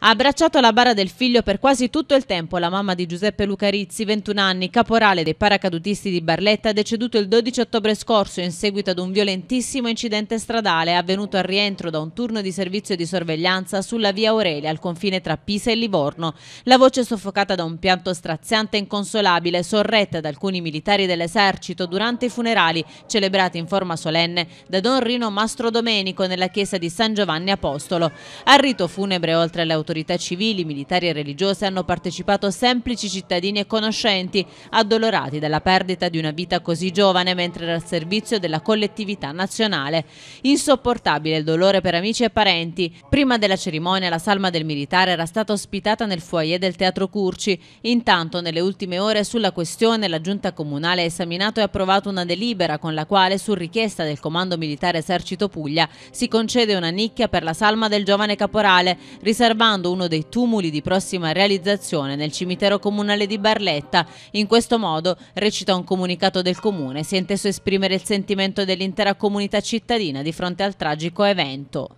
Ha abbracciato la bara del figlio per quasi tutto il tempo la mamma di Giuseppe Lucarizzi, 21 anni, caporale dei paracadutisti di Barletta, deceduto il 12 ottobre scorso in seguito ad un violentissimo incidente stradale avvenuto al rientro da un turno di servizio di sorveglianza sulla via Aurelia al confine tra Pisa e Livorno. La voce soffocata da un pianto straziante e inconsolabile, sorretta da alcuni militari dell'esercito durante i funerali celebrati in forma solenne da Don Rino Mastro Domenico nella chiesa di San Giovanni Apostolo. Al rito funebre oltre alle autorità autorità civili, militari e religiose hanno partecipato semplici cittadini e conoscenti, addolorati dalla perdita di una vita così giovane mentre era al servizio della collettività nazionale. Insopportabile il dolore per amici e parenti. Prima della cerimonia la salma del militare era stata ospitata nel foyer del Teatro Curci. Intanto nelle ultime ore sulla questione la Giunta Comunale ha esaminato e approvato una delibera con la quale su richiesta del Comando Militare Esercito Puglia si concede una nicchia per la salma del giovane caporale, riservando scavando uno dei tumuli di prossima realizzazione nel cimitero comunale di Barletta. In questo modo, recita un comunicato del comune, si è inteso esprimere il sentimento dell'intera comunità cittadina di fronte al tragico evento.